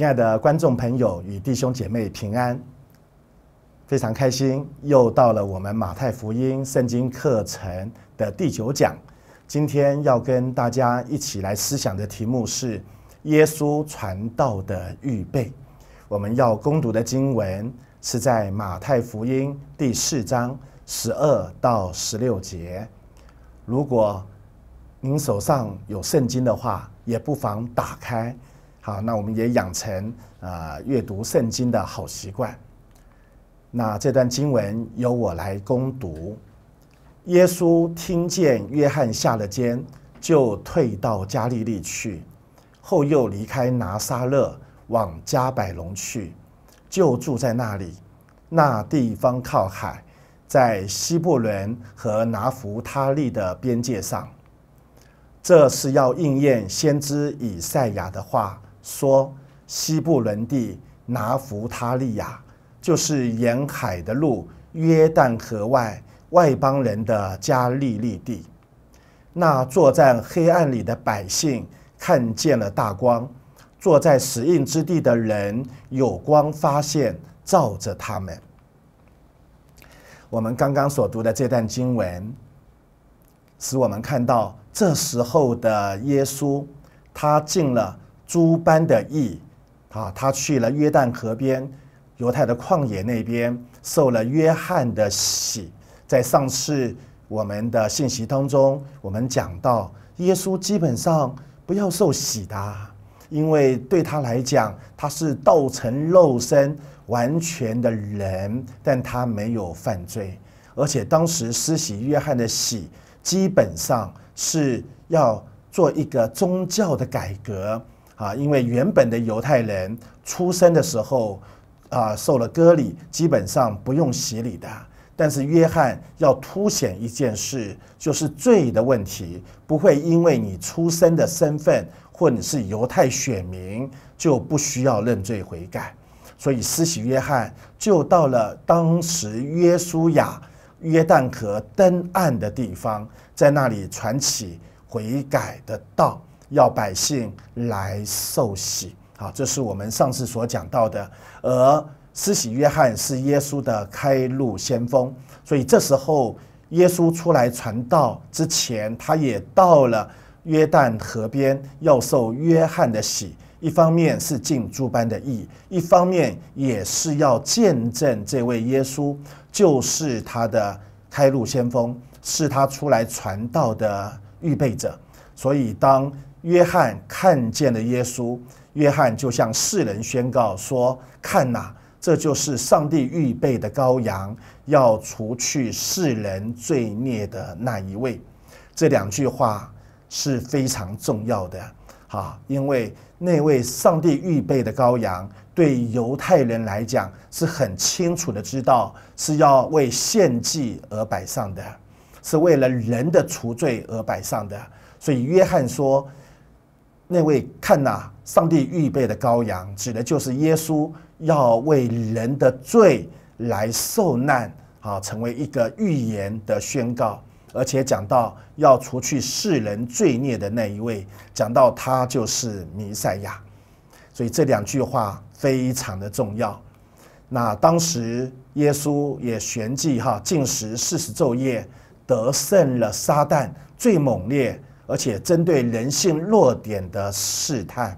亲爱的观众朋友与弟兄姐妹平安，非常开心，又到了我们马太福音圣经课程的第九讲。今天要跟大家一起来思想的题目是耶稣传道的预备。我们要攻读的经文是在马太福音第四章十二到十六节。如果您手上有圣经的话，也不妨打开。啊，那我们也养成啊阅读圣经的好习惯。那这段经文由我来攻读。耶稣听见约翰下了监，就退到加利利去，后又离开拿撒勒，往加百隆去，就住在那里。那地方靠海，在西布伦和拿弗他利的边界上。这是要应验先知以赛亚的话。说：“西部伦地拿弗他利亚，就是沿海的路，约旦河外外邦人的加利利地。那坐在黑暗里的百姓看见了大光，坐在死荫之地的人有光发现照着他们。”我们刚刚所读的这段经文，使我们看到这时候的耶稣，他进了。诸般的义，啊，他去了约旦河边，犹太的旷野那边受了约翰的洗。在上次我们的信息当中，我们讲到耶稣基本上不要受洗的，因为对他来讲，他是道成肉身完全的人，但他没有犯罪。而且当时施洗约翰的洗，基本上是要做一个宗教的改革。啊，因为原本的犹太人出生的时候，啊，受了割礼，基本上不用洗礼的。但是约翰要凸显一件事，就是罪的问题不会因为你出生的身份或者是犹太选民就不需要认罪悔改。所以施洗约翰就到了当时约书亚约旦河登岸的地方，在那里传起悔改的道。要百姓来受洗，好，这是我们上次所讲到的。而施洗约翰是耶稣的开路先锋，所以这时候耶稣出来传道之前，他也到了约旦河边要受约翰的洗。一方面是尽诸般的义，一方面也是要见证这位耶稣就是他的开路先锋，是他出来传道的预备者。所以当约翰看见了耶稣，约翰就向世人宣告说：“看哪，这就是上帝预备的羔羊，要除去世人罪孽的那一位。”这两句话是非常重要的啊，因为那位上帝预备的羔羊，对犹太人来讲是很清楚的，知道是要为献祭而摆上的，是为了人的除罪而摆上的。所以约翰说。那位看呐，上帝预备的羔羊，指的就是耶稣要为人的罪来受难啊，成为一个预言的宣告，而且讲到要除去世人罪孽的那一位，讲到他就是弥赛亚，所以这两句话非常的重要。那当时耶稣也旋即哈，禁食四十昼夜，得胜了撒旦最猛烈。而且针对人性弱点的试探，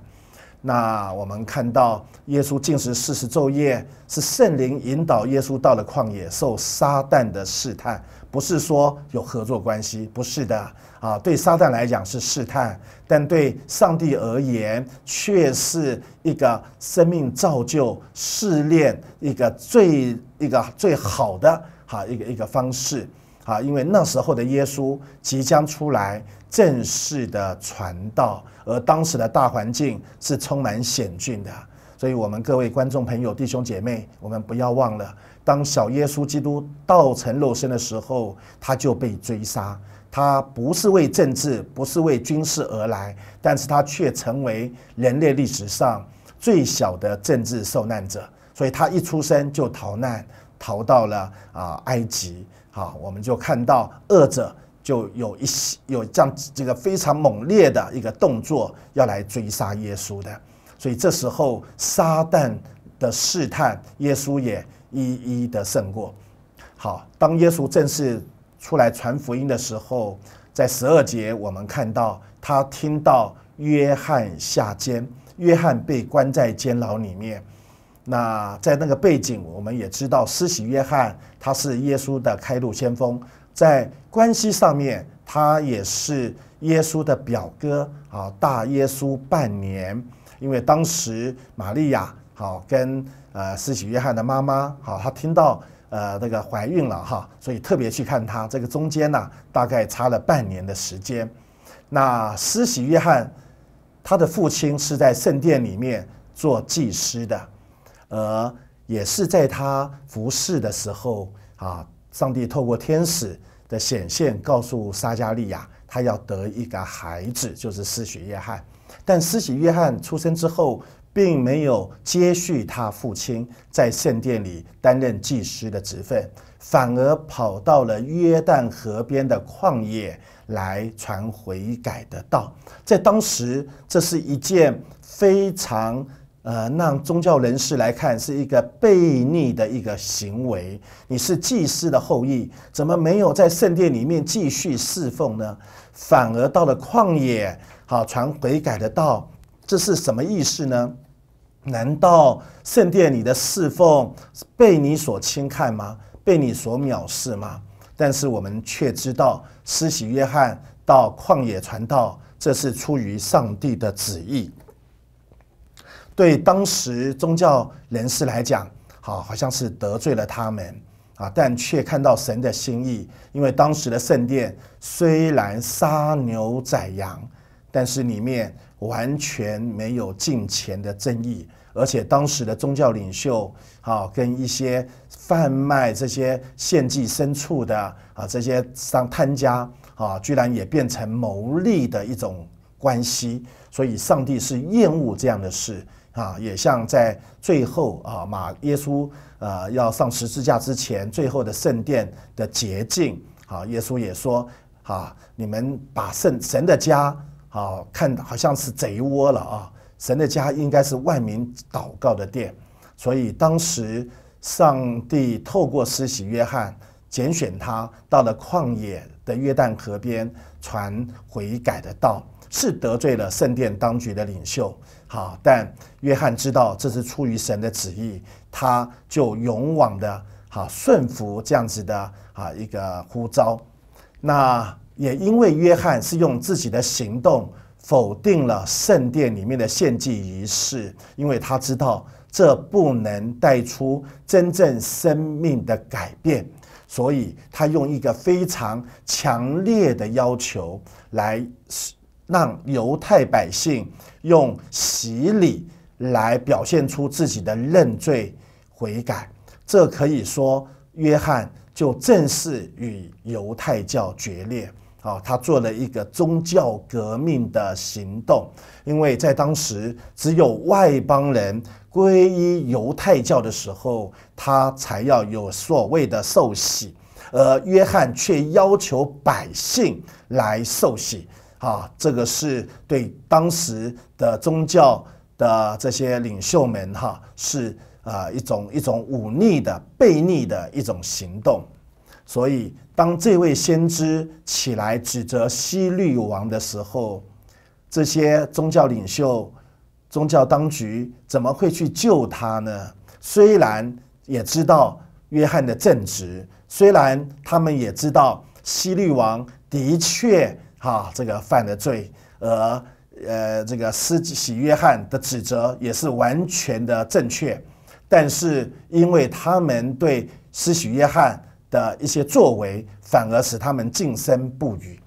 那我们看到耶稣进食四十昼夜，是圣灵引导耶稣到了旷野受撒旦的试探，不是说有合作关系，不是的啊。对撒旦来讲是试探，但对上帝而言，却是一个生命造就、试炼一个最一个最好的哈一个一个方式。啊，因为那时候的耶稣即将出来正式的传道，而当时的大环境是充满险峻的，所以我们各位观众朋友、弟兄姐妹，我们不要忘了，当小耶稣基督道成肉身的时候，他就被追杀，他不是为政治，不是为军事而来，但是他却成为人类历史上最小的政治受难者，所以他一出生就逃难，逃到了啊埃及。好，我们就看到二者就有一些有这样这个非常猛烈的一个动作要来追杀耶稣的，所以这时候撒旦的试探，耶稣也一一的胜过。好，当耶稣正式出来传福音的时候，在十二节我们看到他听到约翰下监，约翰被关在监牢里面。那在那个背景，我们也知道，施洗约翰他是耶稣的开路先锋，在关系上面，他也是耶稣的表哥啊，大耶稣半年，因为当时玛利亚好跟呃施洗约翰的妈妈好，她听到呃那个怀孕了哈，所以特别去看她。这个中间呢，大概差了半年的时间。那施洗约翰他的父亲是在圣殿里面做祭师的。而也是在他服侍的时候啊，上帝透过天使的显现，告诉撒加利亚，他要得一个孩子，就是施洗约翰。但施洗约翰出生之后，并没有接续他父亲在圣殿里担任祭司的职分，反而跑到了约旦河边的旷野来传悔改的道。在当时，这是一件非常。呃，让宗教人士来看是一个悖逆的一个行为。你是祭司的后裔，怎么没有在圣殿里面继续侍奉呢？反而到了旷野，好传悔改的道，这是什么意思呢？难道圣殿里的侍奉被你所轻看吗？被你所藐视吗？但是我们却知道，施洗约翰到旷野传道，这是出于上帝的旨意。对当时宗教人士来讲，好，好像是得罪了他们啊，但却看到神的心意。因为当时的圣殿虽然杀牛宰羊，但是里面完全没有金钱的争议。而且当时的宗教领袖啊，跟一些贩卖这些献祭牲畜的啊，这些商摊家啊，居然也变成牟利的一种关系。所以，上帝是厌恶这样的事。啊，也像在最后啊，马耶稣呃要上十字架之前，最后的圣殿的洁净啊，耶稣也说啊，你们把圣神的家啊看好像是贼窝了啊，神的家应该是万民祷告的殿，所以当时上帝透过施洗约翰拣选他，到了旷野的约旦河边传悔改的道。是得罪了圣殿当局的领袖，好，但约翰知道这是出于神的旨意，他就勇往的，好顺服这样子的啊一个呼召。那也因为约翰是用自己的行动否定了圣殿里面的献祭仪式，因为他知道这不能带出真正生命的改变，所以他用一个非常强烈的要求来。让犹太百姓用洗礼来表现出自己的认罪悔改，这可以说约翰就正式与犹太教决裂。啊，他做了一个宗教革命的行动，因为在当时只有外邦人皈依犹太教的时候，他才要有所谓的受洗，而约翰却要求百姓来受洗。啊，这个是对当时的宗教的这些领袖们哈，是啊一种一种忤逆的背逆的一种行动。所以，当这位先知起来指责西律王的时候，这些宗教领袖、宗教当局怎么会去救他呢？虽然也知道约翰的正直，虽然他们也知道西律王的确。哈，这个犯的罪，而呃，这个施洗约翰的指责也是完全的正确，但是因为他们对施洗约翰的一些作为，反而使他们噤声不语。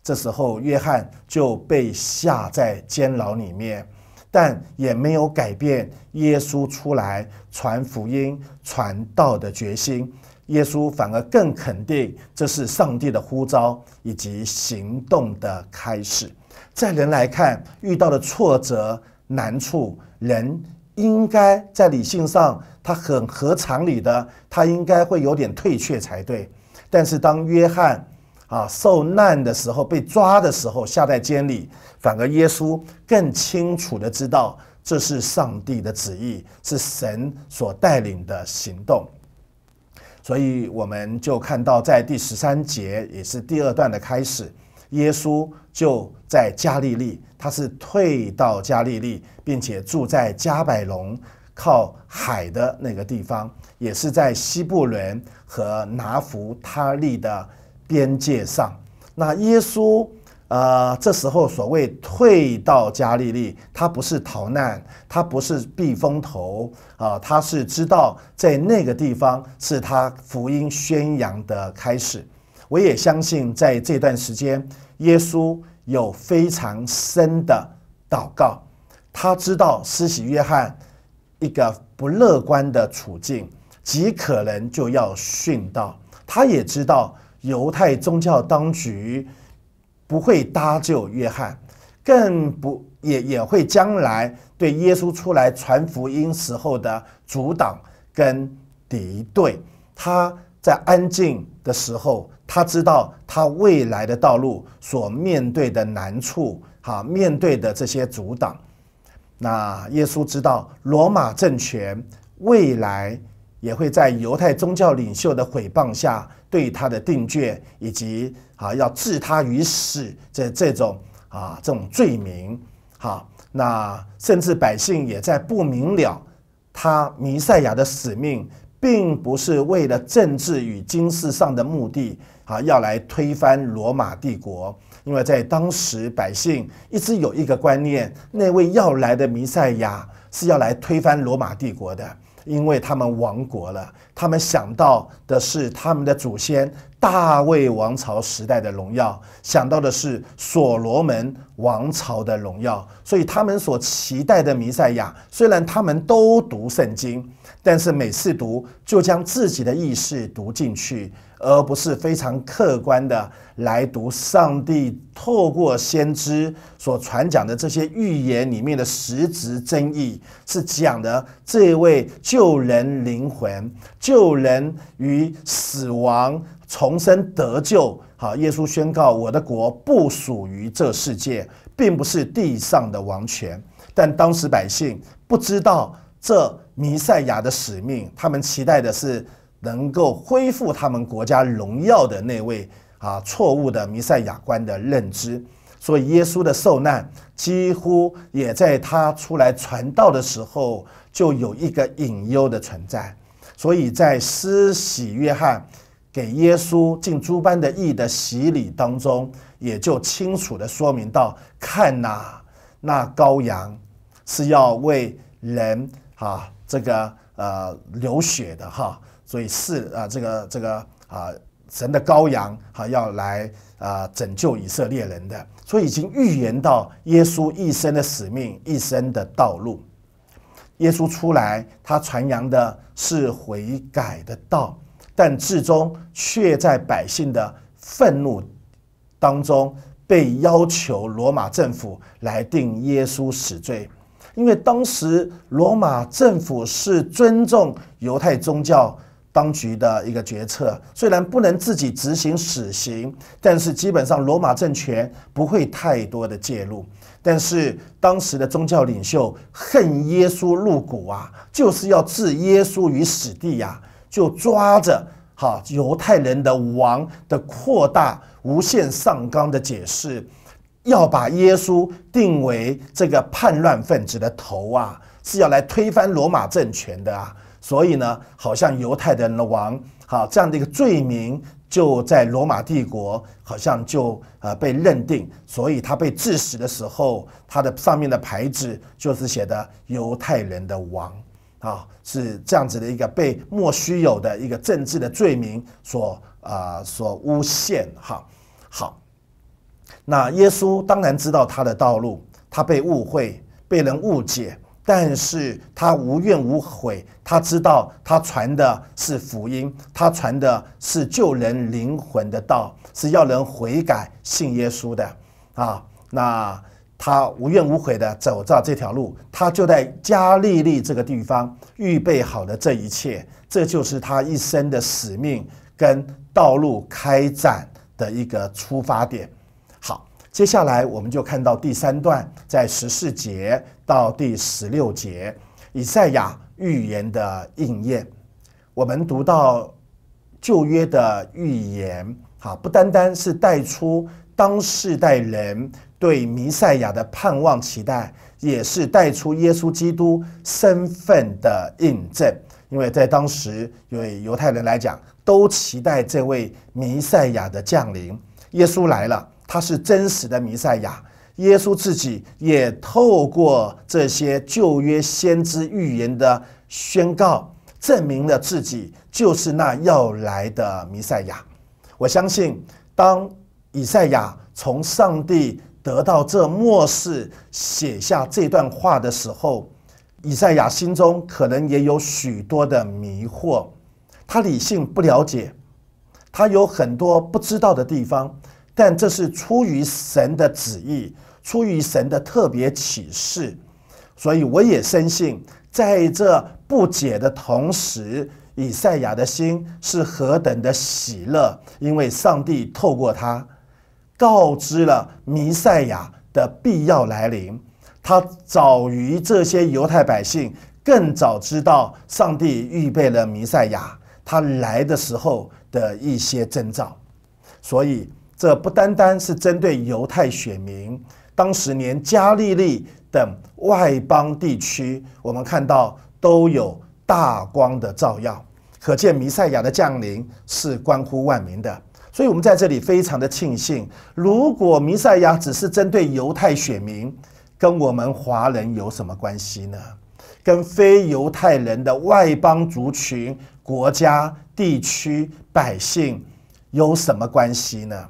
这时候，约翰就被下在监牢里面，但也没有改变耶稣出来传福音、传道的决心。耶稣反而更肯定，这是上帝的呼召以及行动的开始。在人来看，遇到的挫折、难处，人应该在理性上，他很合常理的，他应该会有点退却才对。但是当约翰啊受难的时候，被抓的时候，下在监里，反而耶稣更清楚的知道，这是上帝的旨意，是神所带领的行动。所以我们就看到，在第十三节，也是第二段的开始，耶稣就在加利利，他是退到加利利，并且住在加百隆靠海的那个地方，也是在西布伦和拿弗他利的边界上。那耶稣。呃，这时候所谓退到加利利，他不是逃难，他不是避风头啊，他是知道在那个地方是他福音宣扬的开始。我也相信在这段时间，耶稣有非常深的祷告，他知道施洗约翰一个不乐观的处境，极可能就要殉道。他也知道犹太宗教当局。不会搭救约翰，更不也也会将来对耶稣出来传福音时候的阻挡跟敌对。他在安静的时候，他知道他未来的道路所面对的难处，哈，面对的这些阻挡。那耶稣知道罗马政权未来也会在犹太宗教领袖的毁谤下。对他的定罪以及啊要置他于死这这种啊这种罪名，好，那甚至百姓也在不明了，他弥赛亚的使命并不是为了政治与军事上的目的啊，要来推翻罗马帝国，因为在当时百姓一直有一个观念，那位要来的弥赛亚是要来推翻罗马帝国的。因为他们亡国了，他们想到的是他们的祖先大卫王朝时代的荣耀，想到的是所罗门王朝的荣耀，所以他们所期待的弥赛亚，虽然他们都读圣经。但是每次读，就将自己的意识读进去，而不是非常客观的来读上帝透过先知所传讲的这些预言里面的实质真意，是讲的这位救人灵魂、救人于死亡、重生得救。好，耶稣宣告：“我的国不属于这世界，并不是地上的王权。”但当时百姓不知道这。弥赛亚的使命，他们期待的是能够恢复他们国家荣耀的那位啊，错误的弥赛亚观的认知。所以，耶稣的受难几乎也在他出来传道的时候就有一个隐忧的存在。所以在施洗约翰给耶稣进猪般的意的洗礼当中，也就清楚的说明到：看呐，那羔羊是要为人啊。这个呃流血的哈，所以是啊，这个这个啊神的羔羊哈要来啊拯救以色列人的，所以已经预言到耶稣一生的使命、一生的道路。耶稣出来，他传扬的是悔改的道，但至终却在百姓的愤怒当中被要求罗马政府来定耶稣死罪。因为当时罗马政府是尊重犹太宗教当局的一个决策，虽然不能自己执行死刑，但是基本上罗马政权不会太多的介入。但是当时的宗教领袖恨耶稣入骨啊，就是要置耶稣于死地呀，就抓着哈犹太人的王的扩大、无限上纲的解释。要把耶稣定为这个叛乱分子的头啊，是要来推翻罗马政权的啊，所以呢，好像犹太人的王，好这样的一个罪名就在罗马帝国好像就呃被认定，所以他被致死的时候，他的上面的牌子就是写的犹太人的王啊，是这样子的一个被莫须有的一个政治的罪名所啊所诬陷哈，好。那耶稣当然知道他的道路，他被误会，被人误解，但是他无怨无悔。他知道他传的是福音，他传的是救人灵魂的道，是要人悔改信耶稣的啊。那他无怨无悔的走到这条路，他就在加利利这个地方预备好了这一切，这就是他一生的使命跟道路开展的一个出发点。接下来，我们就看到第三段，在十四节到第十六节，以赛亚预言的应验。我们读到旧约的预言，啊，不单单是带出当世代人对弥赛亚的盼望期待，也是带出耶稣基督身份的印证。因为在当时，对犹太人来讲，都期待这位弥赛亚的降临，耶稣来了。他是真实的弥赛亚，耶稣自己也透过这些旧约先知预言的宣告，证明了自己就是那要来的弥赛亚。我相信，当以赛亚从上帝得到这末世写下这段话的时候，以赛亚心中可能也有许多的迷惑，他理性不了解，他有很多不知道的地方。但这是出于神的旨意，出于神的特别启示，所以我也深信，在这不解的同时，以赛亚的心是何等的喜乐，因为上帝透过他，告知了弥赛亚的必要来临。他早于这些犹太百姓更早知道上帝预备了弥赛亚，他来的时候的一些征兆，所以。这不单单是针对犹太选民，当时连加利利等外邦地区，我们看到都有大光的照耀，可见弥赛亚的降临是关乎万民的。所以我们在这里非常的庆幸，如果弥赛亚只是针对犹太选民，跟我们华人有什么关系呢？跟非犹太人的外邦族群、国家、地区、百姓有什么关系呢？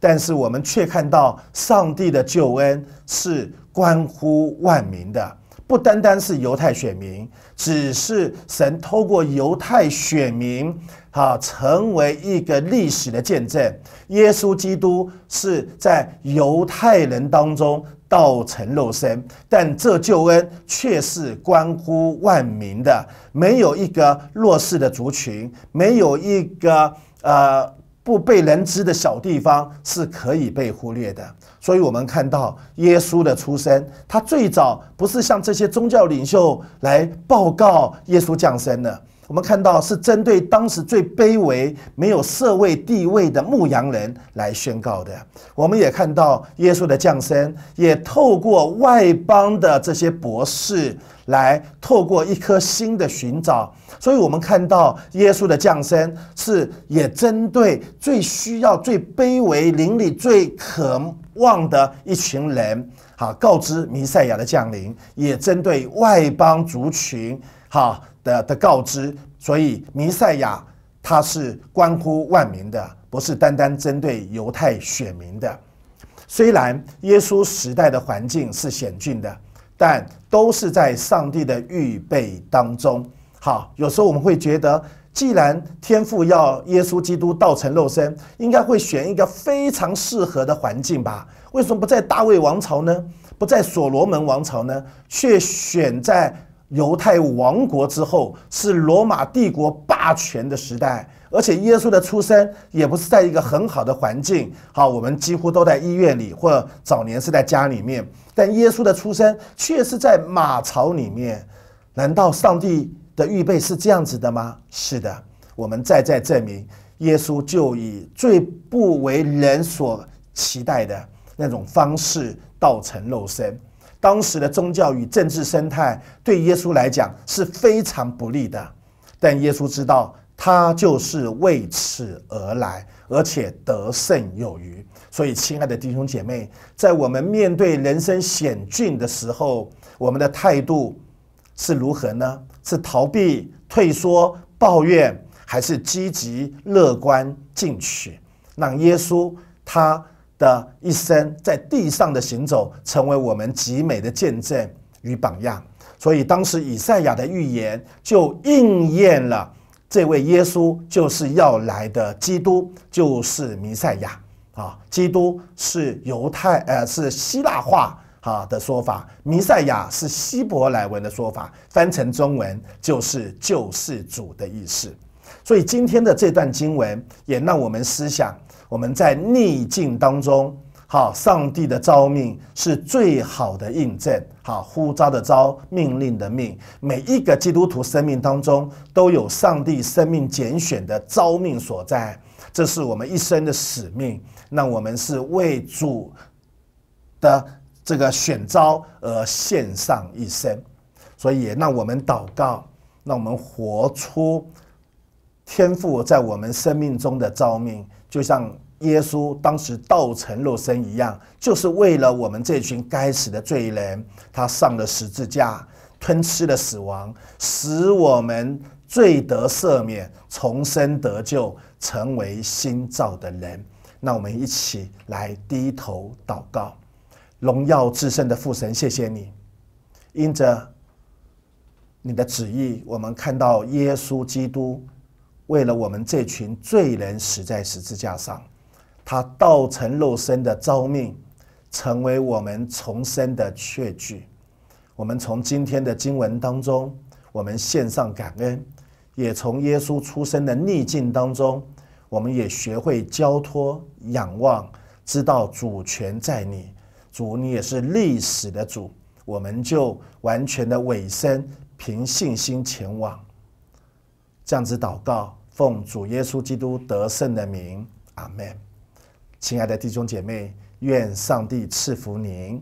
但是我们却看到，上帝的救恩是关乎万民的，不单单是犹太选民。只是神透过犹太选民，哈，成为一个历史的见证。耶稣基督是在犹太人当中道成肉身，但这救恩却是关乎万民的。没有一个弱势的族群，没有一个呃。不被人知的小地方是可以被忽略的，所以我们看到耶稣的出生，他最早不是向这些宗教领袖来报告耶稣降生的，我们看到是针对当时最卑微、没有社会地位的牧羊人来宣告的。我们也看到耶稣的降生，也透过外邦的这些博士。来，透过一颗心的寻找，所以我们看到耶稣的降生是也针对最需要、最卑微、邻里最渴望的一群人，好告知弥赛亚的降临，也针对外邦族群，好，的的告知。所以弥赛亚他是关乎万民的，不是单单针对犹太选民的。虽然耶稣时代的环境是险峻的，但。都是在上帝的预备当中。好，有时候我们会觉得，既然天父要耶稣基督道成肉身，应该会选一个非常适合的环境吧？为什么不在大卫王朝呢？不在所罗门王朝呢？却选在犹太王国之后，是罗马帝国霸权的时代。而且耶稣的出生也不是在一个很好的环境。好，我们几乎都在医院里，或早年是在家里面。但耶稣的出生却是在马槽里面。难道上帝的预备是这样子的吗？是的，我们再再证明，耶稣就以最不为人所期待的那种方式道成肉身。当时的宗教与政治生态对耶稣来讲是非常不利的，但耶稣知道。他就是为此而来，而且得胜有余。所以，亲爱的弟兄姐妹，在我们面对人生险峻的时候，我们的态度是如何呢？是逃避、退缩、抱怨，还是积极、乐观、进取？让耶稣他的一生在地上的行走，成为我们极美的见证与榜样。所以，当时以赛亚的预言就应验了。这位耶稣就是要来的，基督就是弥赛亚啊！基督是犹太，呃，是希腊化哈的说法，弥赛亚是希伯来文的说法，翻成中文就是救世主的意思。所以今天的这段经文也让我们思想，我们在逆境当中。好，上帝的召命是最好的印证。好，呼召的召，命令的命，每一个基督徒生命当中都有上帝生命拣选的召命所在，这是我们一生的使命。那我们是为主的这个选召而献上一生，所以让我们祷告，让我们活出天赋在我们生命中的召命，就像。耶稣当时道成肉身一样，就是为了我们这群该死的罪人，他上了十字架，吞吃了死亡，使我们罪得赦免，重生得救，成为新造的人。那我们一起来低头祷告，荣耀至圣的父神，谢谢你，因着你的旨意，我们看到耶稣基督为了我们这群罪人死在十字架上。他道成肉身的招命，成为我们重生的确据。我们从今天的经文当中，我们献上感恩，也从耶稣出生的逆境当中，我们也学会交托、仰望，知道主权在你主。你也是历史的主，我们就完全的委身，凭信心前往。这样子祷告，奉主耶稣基督得胜的名，阿门。亲爱的弟兄姐妹，愿上帝赐福您。